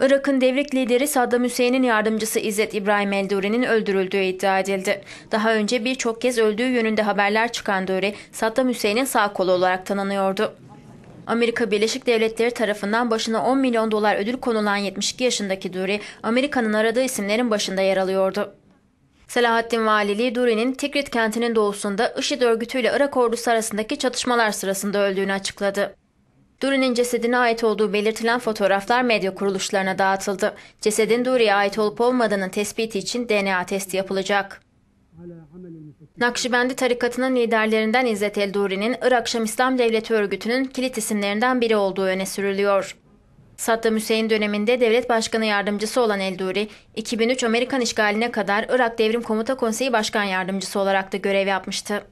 Irak'ın devrik lideri Saddam Hüseyin'in yardımcısı İzzet İbrahim Elduri'nin öldürüldüğü iddia edildi. Daha önce birçok kez öldüğü yönünde haberler çıkan Duri, Saddam Hüseyin'in sağ kolu olarak tanınıyordu. Amerika Birleşik Devletleri tarafından başına 10 milyon dolar ödül konulan 72 yaşındaki Duri, Amerika'nın aradığı isimlerin başında yer alıyordu. Selahattin Valiliği Duri'nin Tikrit kentinin doğusunda IŞİD örgütüyle Irak ordusu arasındaki çatışmalar sırasında öldüğünü açıkladı. Duri'nin cesedine ait olduğu belirtilen fotoğraflar medya kuruluşlarına dağıtıldı. Cesedin Duri'ye ait olup olmadığının tespiti için DNA testi yapılacak. Nakşibendi tarikatının liderlerinden İzzet El Duri'nin Irak Şam İslam Devleti örgütünün kilit isimlerinden biri olduğu öne sürülüyor. Saddam Hüseyin döneminde devlet başkanı yardımcısı olan El Duri, 2003 Amerikan işgaline kadar Irak Devrim Komuta Konseyi Başkan Yardımcısı olarak da görev yapmıştı.